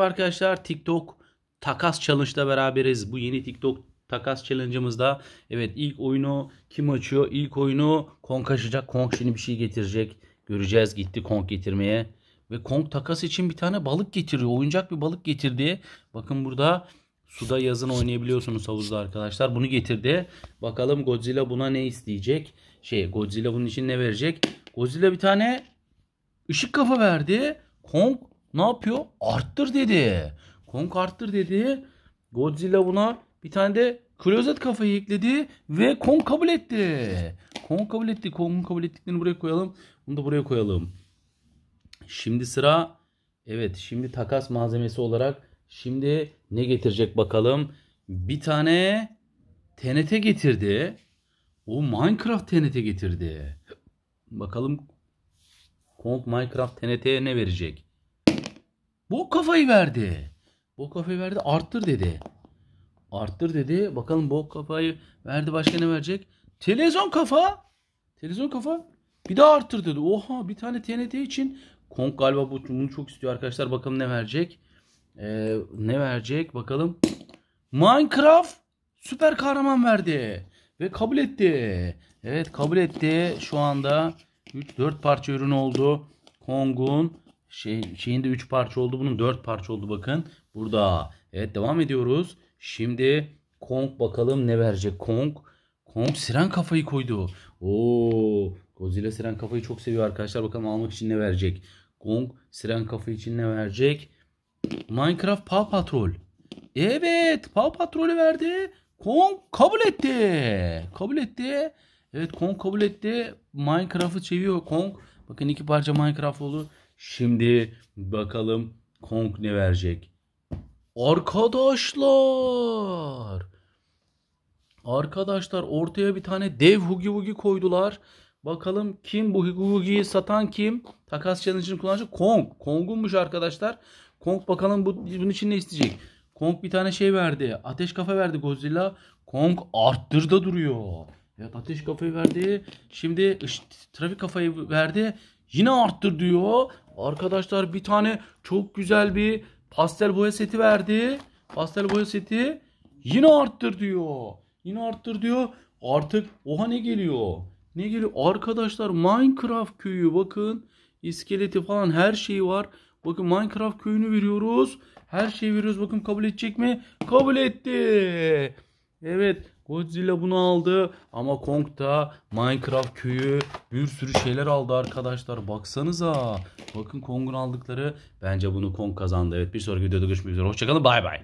arkadaşlar TikTok takas challenge'da beraberiz. Bu yeni TikTok takas challenge'ımızda evet ilk oyunu kim açıyor? İlk oyunu Kong açacak. Kong şimdi bir şey getirecek. Göreceğiz gitti Kong getirmeye. Ve Kong takas için bir tane balık getiriyor. Oyuncak bir balık getirdi. Bakın burada suda yazın oynayabiliyorsunuz havuzda arkadaşlar. Bunu getirdi. Bakalım Godzilla buna ne isteyecek? Şey Godzilla bunun için ne verecek? Godzilla bir tane ışık kafa verdi. Kong ne yapıyor? Arttır dedi. Kong arttır dedi. Godzilla buna bir tane de klozet kafayı ekledi ve Kong kabul etti. Kong kabul etti. Kong'un kabul ettiklerini buraya koyalım. Bunu da buraya koyalım. Şimdi sıra evet şimdi takas malzemesi olarak şimdi ne getirecek bakalım. Bir tane TNT getirdi. O Minecraft TNT getirdi. Bakalım Kong Minecraft TNT'ye ne verecek? Bu kafayı verdi. Bu kafayı verdi arttır dedi. Arttır dedi. Bakalım bu kafayı verdi başka ne verecek? Televizyon kafa. Televizyon kafa. Bir daha arttır dedi. Oha bir tane TNT için. Kong galiba bunu çok istiyor arkadaşlar. Bakalım ne verecek. Ee, ne verecek bakalım. Minecraft süper kahraman verdi. Ve kabul etti. Evet kabul etti. Şu anda 3-4 parça ürün oldu. Kong'un şey, şeyinde 3 parça oldu. Bunun 4 parça oldu bakın. Burada. Evet devam ediyoruz. Şimdi Kong bakalım ne verecek Kong. Kong siren kafayı koydu. Oo, Godzilla siren kafayı çok seviyor arkadaşlar. Bakalım almak için ne verecek. Kong siren kafayı için ne verecek. Minecraft Paw Patrol. Evet Paw Patrol'ü verdi. Kong kabul etti. Kabul etti. Evet Kong kabul etti. Minecraft'ı çeviriyor Kong. Bakın iki parça Minecraft oldu. Şimdi bakalım Kong ne verecek? Arkadaşlar! Arkadaşlar ortaya bir tane dev hugi hugi koydular. Bakalım kim bu hugi hugiyi satan kim? Takas challenge'ını kullanıcı Kong. Kong'unmuş arkadaşlar. Kong bakalım bu, bunun için ne isteyecek? Kong bir tane şey verdi. Ateş kafa verdi Godzilla. Kong arttırda duruyor. Evet ateş kafayı verdi. Şimdi trafik kafayı verdi. Yine arttır diyor. Arkadaşlar bir tane çok güzel bir pastel boya seti verdi. Pastel boya seti yine arttır diyor. Yine arttır diyor. Artık oha ne geliyor? Ne geliyor? Arkadaşlar Minecraft köyü bakın. İskeleti falan her şeyi var. Bakın Minecraft köyünü veriyoruz. Her şeyi veriyoruz. Bakın kabul edecek mi? Kabul etti. Evet Godzilla bunu aldı ama Kong da Minecraft köyü bir sürü şeyler aldı arkadaşlar. Baksanıza. Bakın Kong'un aldıkları. Bence bunu Kong kazandı. Evet bir sonraki videoda görüşmek üzere. Hoşçakalın. Bay bay.